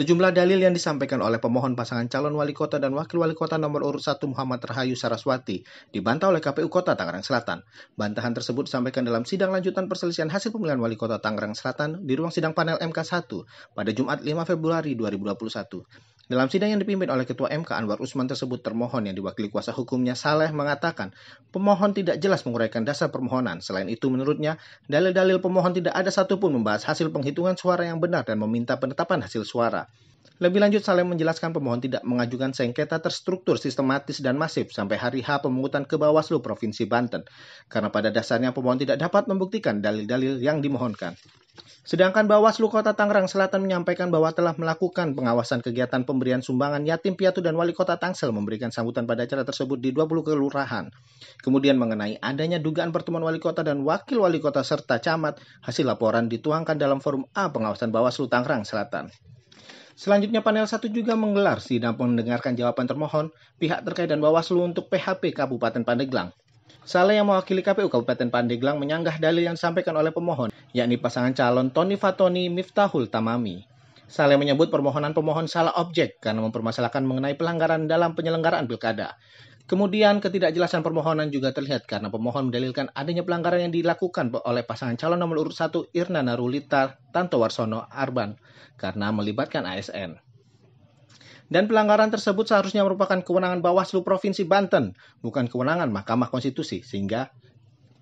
Sejumlah dalil yang disampaikan oleh pemohon pasangan calon wali kota dan wakil wali kota nomor urut 1 Muhammad Rahayu Saraswati dibantah oleh KPU Kota Tangerang Selatan. Bantahan tersebut disampaikan dalam sidang lanjutan perselisihan hasil pemilihan wali kota Tangerang Selatan di ruang sidang panel MK 1 pada Jumat 5 Februari 2021. Dalam sidang yang dipimpin oleh Ketua MK Anwar Usman tersebut termohon yang diwakili kuasa hukumnya Saleh mengatakan pemohon tidak jelas menguraikan dasar permohonan. Selain itu menurutnya dalil-dalil pemohon tidak ada satupun membahas hasil penghitungan suara yang benar dan meminta penetapan hasil suara. Lebih lanjut, Saleh menjelaskan pemohon tidak mengajukan sengketa terstruktur sistematis dan masif sampai hari H pemungutan ke Bawaslu Provinsi Banten, karena pada dasarnya pemohon tidak dapat membuktikan dalil-dalil yang dimohonkan. Sedangkan Bawaslu Kota Tangerang Selatan menyampaikan bahwa telah melakukan pengawasan kegiatan pemberian sumbangan yatim piatu dan wali kota Tangsel memberikan sambutan pada acara tersebut di 20 kelurahan. Kemudian mengenai adanya dugaan pertemuan wali kota dan wakil wali kota serta camat, hasil laporan dituangkan dalam forum A pengawasan Bawaslu Tangerang Selatan. Selanjutnya panel 1 juga menggelar sidang mendengarkan jawaban termohon, pihak terkait dan Bawaslu untuk PHP Kabupaten Pandeglang. Saleh yang mewakili KPU Kabupaten Pandeglang menyanggah dalil yang disampaikan oleh pemohon, yakni pasangan calon Tony Fatoni Miftahul Tamami. Saleh menyebut permohonan pemohon salah objek karena mempermasalahkan mengenai pelanggaran dalam penyelenggaraan pilkada. Kemudian ketidakjelasan permohonan juga terlihat karena pemohon mendalilkan adanya pelanggaran yang dilakukan oleh pasangan calon nomor urut 1 Irna Narulita Warsono Arban karena melibatkan ASN. Dan pelanggaran tersebut seharusnya merupakan kewenangan Bawaslu Provinsi Banten, bukan kewenangan Mahkamah Konstitusi, sehingga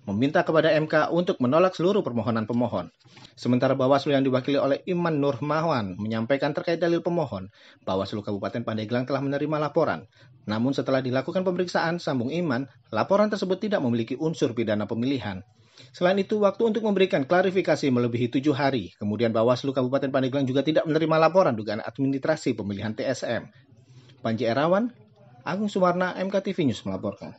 meminta kepada MK untuk menolak seluruh permohonan pemohon. Sementara Bawaslu yang diwakili oleh Iman Nurmawan menyampaikan terkait dalil pemohon, Bawaslu Kabupaten Pandeglang telah menerima laporan. Namun setelah dilakukan pemeriksaan, sambung Iman, laporan tersebut tidak memiliki unsur pidana pemilihan. Selain itu, waktu untuk memberikan klarifikasi melebihi tujuh hari. Kemudian Bawaslu Kabupaten Pandeglang juga tidak menerima laporan dugaan administrasi pemilihan TSM. Panji Erawan, Agung Sumarna, MKTV News melaporkan.